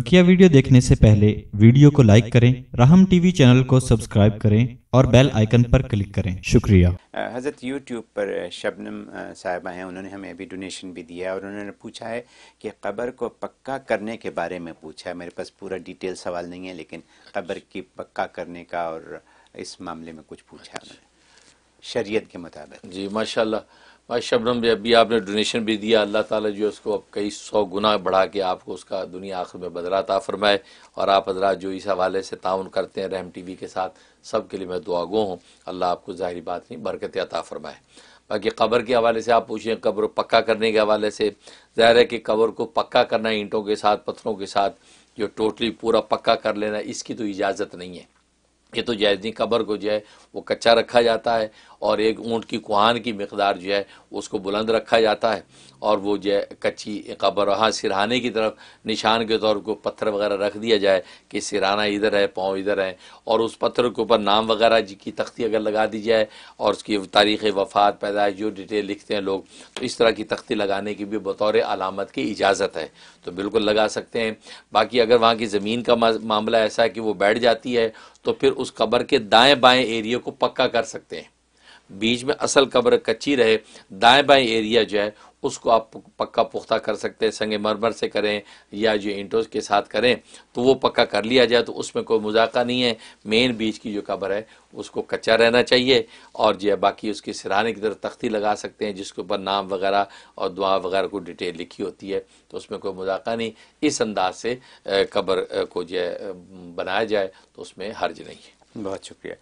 बकिया वीडियो देखने से पहले वीडियो को लाइक करें राहम टीवी चैनल को सब्सक्राइब करें और बेल आइकन पर क्लिक करें शुक्रिया हज़रत यूट्यूब पर शबनम साहिबा हैं उन्होंने हमें अभी डोनेशन भी दिया है और उन्होंने पूछा है कि कब्र को पक्का करने के बारे में पूछा है मेरे पास पूरा डिटेल सवाल नहीं है लेकिन कब्र की पक्का करने का और इस मामले में कुछ पूछा है शरीयत के मुताबिक जी माशाल्लाह भाई शबनम भी अभी आपने डोनेशन भी दिया अल्लाह ताला जो उसको अब कई सौ गुना बढ़ा के आपको उसका दुनिया आखिर में बदलाता फरमाए और आप हजरा जो इस हवाले से ताउन करते हैं रहम टी वी के साथ सब के लिए मैं दुआगो हूँ अल्लाह आपको ज़ाहरी बात नहीं बरकत अता फरमाए बाकी कब्र के हवाले से आप पूछें कब्र पक्का करने के हवाले से ज़ाहिर है कि कब्र को पक्का करना ईंटों के साथ पत्थरों के साथ जो टोटली पूरा पक्का कर लेना इसकी तो इजाज़त नहीं है ये तो जायज़नी कबर को जो है वो कच्चा रखा जाता है और एक ऊँट की कुहान की मकदार जो है उसको बुलंद रखा जाता है और वो जो है कच्ची कबर वहाँ सिरहाने की तरफ निशान के तौर को पत्थर वगैरह रख दिया जाए कि सिराना इधर है पाँव इधर है और उस पत्थर के ऊपर नाम वगैरह की तख्ती अगर लगा दी जाए और उसकी तारीख़ वफ़ात पैदाइश जो डिटेल लिखते हैं लोग तो इस तरह की तख्ती लगाने की भी बतौर अलामत की इजाज़त है तो बिल्कुल लगा सकते हैं बाकी अगर वहाँ की ज़मीन का मामला ऐसा है कि वो बैठ जाती है तो फिर उस कब्र के दाएं बाएं एरिया को पक्का कर सकते हैं बीच में असल कब्र कच्ची रहे दाएं बाएं एरिया जो है उसको आप पक्का पुख्ता कर सकते हैं संग मरमर से करें या जो इंटोज के साथ करें तो वो पक्का कर लिया जाए तो उसमें कोई मुजाका नहीं है मेन बीच की जो कब्र है उसको कच्चा रहना चाहिए और जो है बाकी उसके सिराने की तरफ तख्ती लगा सकते हैं जिसके ऊपर नाम वगैरह और दुआ वगैरह को डिटेल लिखी होती है तो उसमें कोई मुजाका नहीं इस अंदाज से कब्र को जो है बनाया जाए तो उसमें हर्ज नहीं है बहुत शुक्रिया